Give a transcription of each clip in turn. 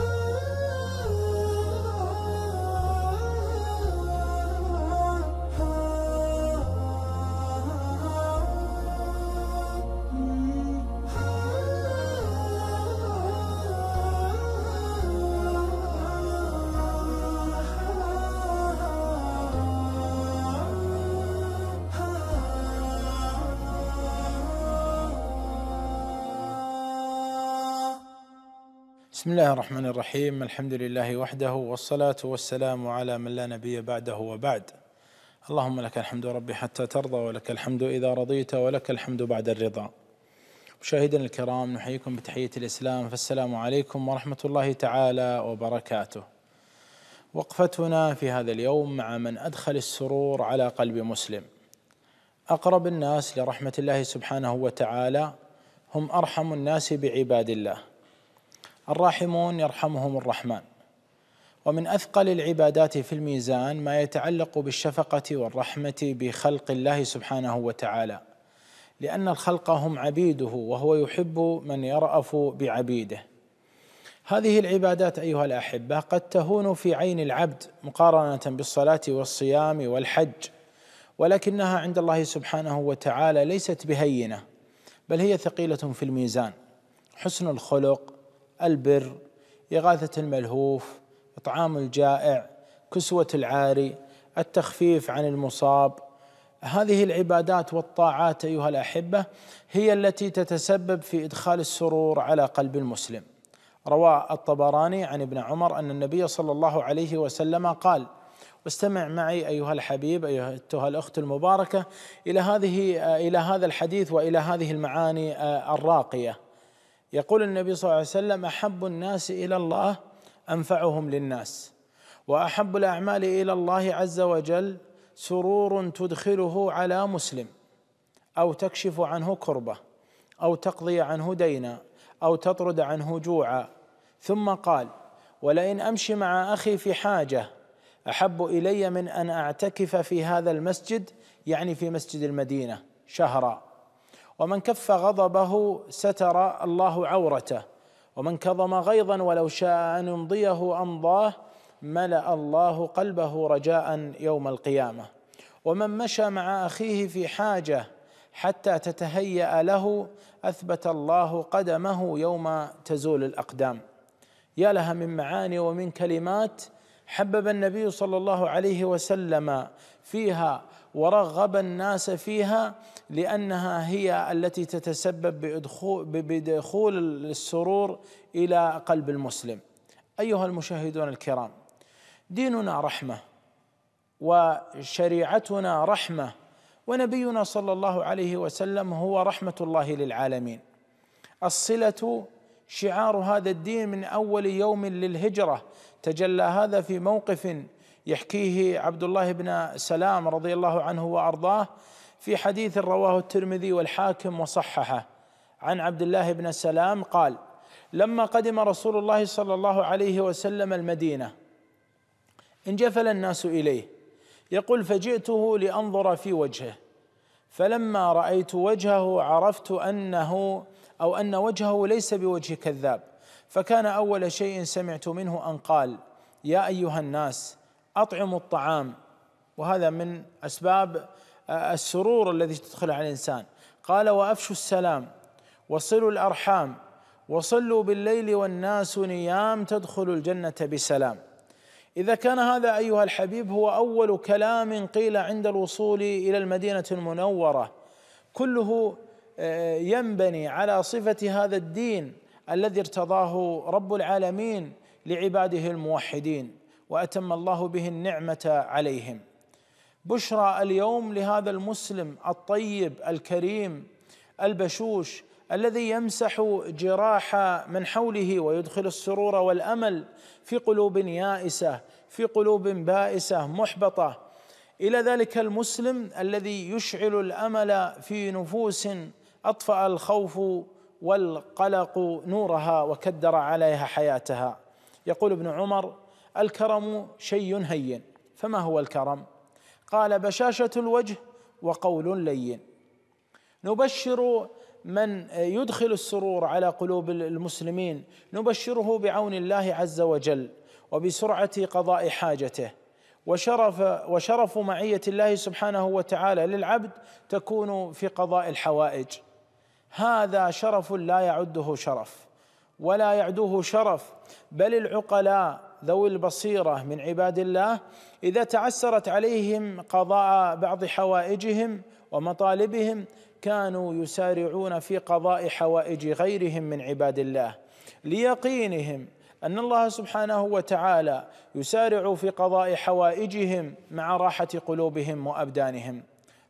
Oh. بسم الله الرحمن الرحيم الحمد لله وحده والصلاة والسلام على من لا نبي بعده وبعد اللهم لك الحمد ربي حتى ترضى ولك الحمد إذا رضيت ولك الحمد بعد الرضا مشاهدينا الكرام نحييكم بتحية الإسلام فالسلام عليكم ورحمة الله تعالى وبركاته وقفتنا في هذا اليوم مع من أدخل السرور على قلب مسلم أقرب الناس لرحمة الله سبحانه وتعالى هم أرحم الناس بعباد الله الراحمون يرحمهم الرحمن ومن اثقل العبادات في الميزان ما يتعلق بالشفقه والرحمه بخلق الله سبحانه وتعالى لان الخلق هم عبيده وهو يحب من يراف بعبيده هذه العبادات ايها الاحبه قد تهون في عين العبد مقارنه بالصلاه والصيام والحج ولكنها عند الله سبحانه وتعالى ليست بهينه بل هي ثقيله في الميزان حسن الخلق البر إغاثة الملهوف إطعام الجائع كسوة العاري التخفيف عن المصاب هذه العبادات والطاعات أيها الأحبة هي التي تتسبب في إدخال السرور على قلب المسلم روى الطبراني عن ابن عمر أن النبي صلى الله عليه وسلم قال واستمع معي أيها الحبيب أيها الأخت المباركة إلى هذه إلى هذا الحديث وإلى هذه المعاني الراقية يقول النبي صلى الله عليه وسلم احب الناس الى الله انفعهم للناس واحب الاعمال الى الله عز وجل سرور تدخله على مسلم او تكشف عنه كربه او تقضي عنه دينا او تطرد عنه جوعا ثم قال ولئن امشي مع اخي في حاجه احب الي من ان اعتكف في هذا المسجد يعني في مسجد المدينه شهرا ومن كف غضبه ستر الله عورته ومن كظم غيظا ولو شاء ان يمضيه امضاه ملا الله قلبه رجاء يوم القيامه ومن مشى مع اخيه في حاجه حتى تتهيا له اثبت الله قدمه يوم تزول الاقدام يا لها من معاني ومن كلمات حبب النبي صلى الله عليه وسلم فيها ورغب الناس فيها لأنها هي التي تتسبب بدخول السرور إلى قلب المسلم أيها المشاهدون الكرام ديننا رحمة وشريعتنا رحمة ونبينا صلى الله عليه وسلم هو رحمة الله للعالمين الصلة شعار هذا الدين من أول يوم للهجرة تجلى هذا في موقف يحكيه عبد الله بن سلام رضي الله عنه وارضاه في حديث رواه الترمذي والحاكم وصححه عن عبد الله بن سلام قال لما قدم رسول الله صلى الله عليه وسلم المدينه انجفل الناس اليه يقول فجئته لانظر في وجهه فلما رايت وجهه عرفت انه او ان وجهه ليس بوجه كذاب فكان اول شيء سمعت منه ان قال يا ايها الناس اطعموا الطعام وهذا من اسباب السرور الذي تدخل على الانسان قال وافشوا السلام وصلوا الارحام وصلوا بالليل والناس نيام تدخل الجنه بسلام اذا كان هذا ايها الحبيب هو اول كلام قيل عند الوصول الى المدينه المنوره كله آه، ينبني على صفه هذا الدين الذي ارتضاه رب العالمين لعباده الموحدين واتم الله به النعمه عليهم بشرى اليوم لهذا المسلم الطيب الكريم البشوش الذي يمسح جراح من حوله ويدخل السرور والامل في قلوب يائسه في قلوب بائسه محبطه الى ذلك المسلم الذي يشعل الامل في نفوس اطفا الخوف والقلق نورها وكدر عليها حياتها يقول ابن عمر الكرم شيء هين فما هو الكرم قال بشاشه الوجه وقول لين نبشر من يدخل السرور على قلوب المسلمين نبشره بعون الله عز وجل وبسرعه قضاء حاجته وشرف وشرف معيه الله سبحانه وتعالى للعبد تكون في قضاء الحوائج هذا شرف لا يعده شرف ولا يعدوه شرف بل العقلاء ذوي البصيره من عباد الله اذا تعسرت عليهم قضاء بعض حوائجهم ومطالبهم كانوا يسارعون في قضاء حوائج غيرهم من عباد الله ليقينهم ان الله سبحانه وتعالى يسارع في قضاء حوائجهم مع راحه قلوبهم وابدانهم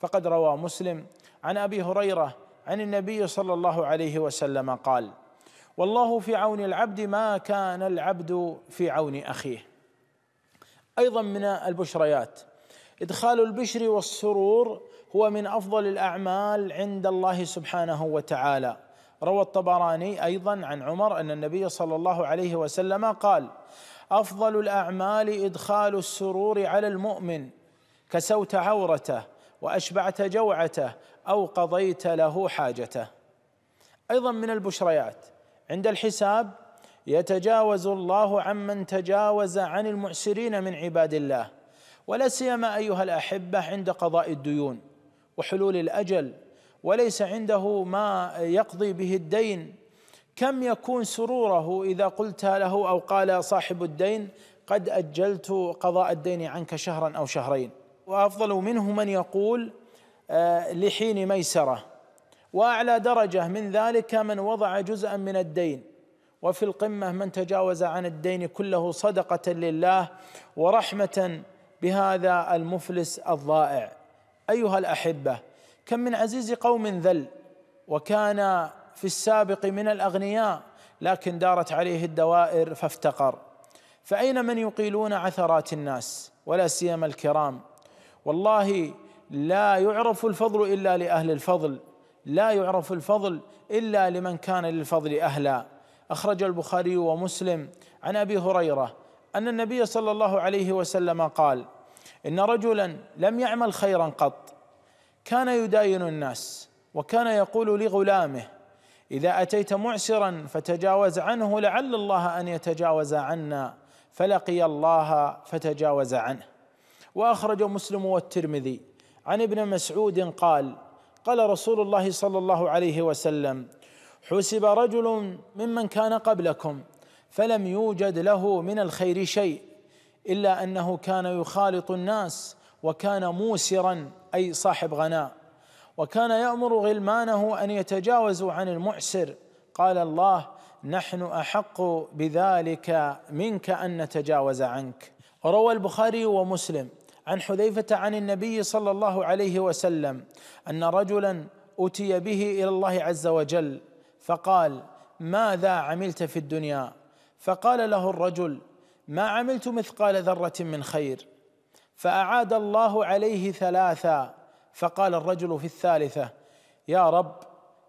فقد روى مسلم عن ابي هريره عن النبي صلى الله عليه وسلم قال والله في عون العبد ما كان العبد في عون اخيه ايضا من البشريات ادخال البشر والسرور هو من افضل الاعمال عند الله سبحانه وتعالى روى الطبراني ايضا عن عمر ان النبي صلى الله عليه وسلم قال افضل الاعمال ادخال السرور على المؤمن كسوت عورته واشبعت جوعته او قضيت له حاجته ايضا من البشريات عند الحساب يتجاوز الله عمن تجاوز عن المعسرين من عباد الله ولا سيما ايها الاحبه عند قضاء الديون وحلول الاجل وليس عنده ما يقضي به الدين كم يكون سروره اذا قلت له او قال صاحب الدين قد اجلت قضاء الدين عنك شهرا او شهرين وافضل منه من يقول آه، لحين ميسره واعلى درجه من ذلك من وضع جزءا من الدين وفي القمه من تجاوز عن الدين كله صدقه لله ورحمه بهذا المفلس الضائع ايها الاحبه كم من عزيز قوم ذل وكان في السابق من الاغنياء لكن دارت عليه الدوائر فافتقر فاين من يقيلون عثرات الناس ولا سيما الكرام والله لا يعرف الفضل الا لاهل الفضل لا يعرف الفضل الا لمن كان للفضل اهلا اخرج البخاري ومسلم عن ابي هريره ان النبي صلى الله عليه وسلم قال ان رجلا لم يعمل خيرا قط كان يداين الناس وكان يقول لغلامه اذا اتيت معسرا فتجاوز عنه لعل الله ان يتجاوز عنا فلقي الله فتجاوز عنه واخرج مسلم والترمذي عن ابن مسعود قال قال رسول الله صلى الله عليه وسلم حسب رجل ممن كان قبلكم فلم يوجد له من الخير شيء الا انه كان يخالط الناس وكان موسرا اي صاحب غناء وكان يامر غلمانه ان يتجاوزوا عن المعسر قال الله نحن احق بذلك منك ان نتجاوز عنك روى البخاري ومسلم عن حذيفه عن النبي صلى الله عليه وسلم ان رجلا اتي به الى الله عز وجل فقال ماذا عملت في الدنيا فقال له الرجل ما عملت مثقال ذره من خير فاعاد الله عليه ثلاثا فقال الرجل في الثالثه يا رب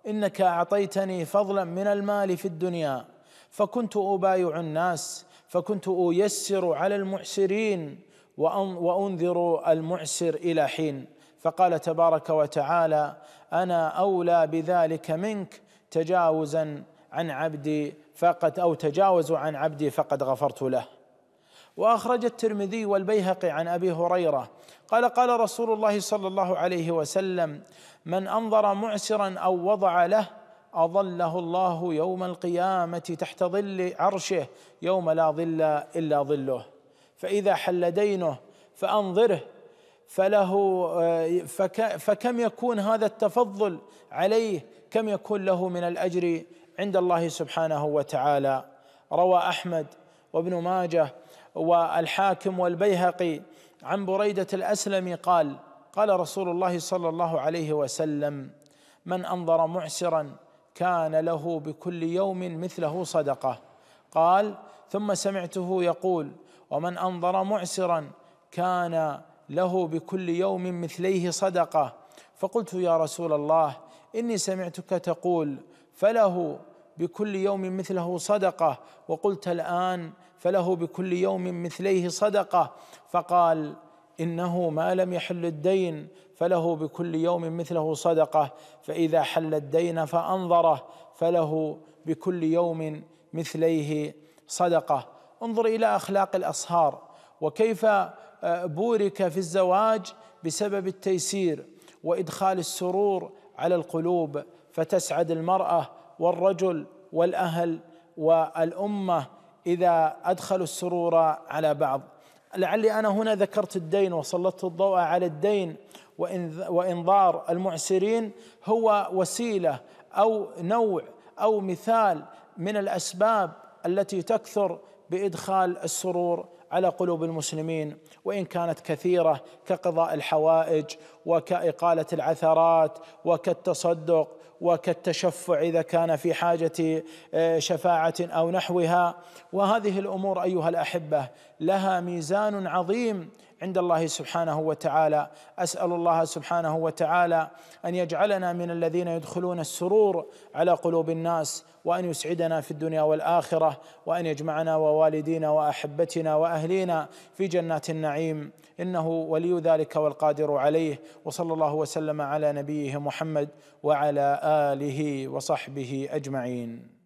انك اعطيتني فضلا من المال في الدنيا فكنت ابايع الناس فكنت ايسر على المعسرين وانذروا المعسر الى حين فقال تبارك وتعالى انا اولى بذلك منك تجاوزا عن عبدي فقد او تجاوزوا عن عبدي فقد غفرت له واخرج الترمذي والبيهقي عن ابي هريره قال قال رسول الله صلى الله عليه وسلم من انظر معسرا او وضع له اظله الله يوم القيامه تحت ظل عرشه يوم لا ظل الا ظله فإذا حل دينه فأنظره فله آه، فكم يكون هذا التفضل عليه كم يكون له من الأجر عند الله سبحانه وتعالى روى أحمد وابن ماجه والحاكم والبيهقي عن بريدة الأسلم قال قال رسول الله صلى الله عليه وسلم من أنظر معسرا كان له بكل يوم مثله صدقة قال ثم سمعته يقول ومن انظر معسرا كان له بكل يوم مثليه صدقه فقلت يا رسول الله اني سمعتك تقول فله بكل يوم مثله صدقه وقلت الان فله بكل يوم مثليه صدقه فقال انه ما لم يحل الدين فله بكل يوم مثله صدقه فاذا حل الدين فانظره فله بكل يوم مثليه صدقه انظر إلى أخلاق الأصهار وكيف آه، بورك في الزواج بسبب التيسير وإدخال السرور على القلوب فتسعد المرأة والرجل والأهل والأمة إذا أدخلوا السرور على بعض لعلي أنا هنا ذكرت الدين وسلطت الضوء على الدين وإنظار المعسرين هو وسيلة أو نوع أو مثال من الأسباب التي تكثر بادخال السرور على قلوب المسلمين وان كانت كثيره كقضاء الحوائج وكاقاله العثرات وكالتصدق وكالتشفع اذا كان في حاجه آه، شفاعه او نحوها وهذه الامور ايها الاحبه لها ميزان عظيم عند الله سبحانه وتعالى اسال الله سبحانه وتعالى ان يجعلنا من الذين يدخلون السرور على قلوب الناس وان يسعدنا في الدنيا والاخره وان يجمعنا ووالدينا واحبتنا واهلينا في جنات النعيم انه ولي ذلك والقادر عليه وصلى الله وسلم على نبيه محمد وعلى اله وصحبه اجمعين